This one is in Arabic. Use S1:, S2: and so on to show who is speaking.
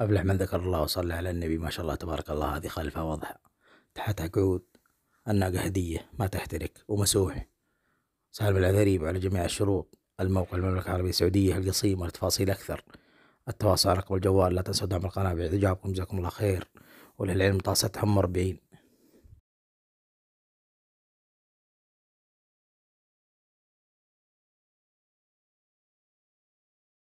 S1: أفلح من ذكر الله وصلى على النبي ما شاء الله تبارك الله هذه خلفها واضحة تحتها قعود الناقة هدية ما تحترق ومسوح سالم العذريب على جميع الشروط الموقع المملكة العربية السعودية القصيم والتفاصيل أكثر التواصل على رقم الجوال لا تنسوا دعم القناة بإعجابكم جزاكم الله خير وللعلم طاسة حمر بعين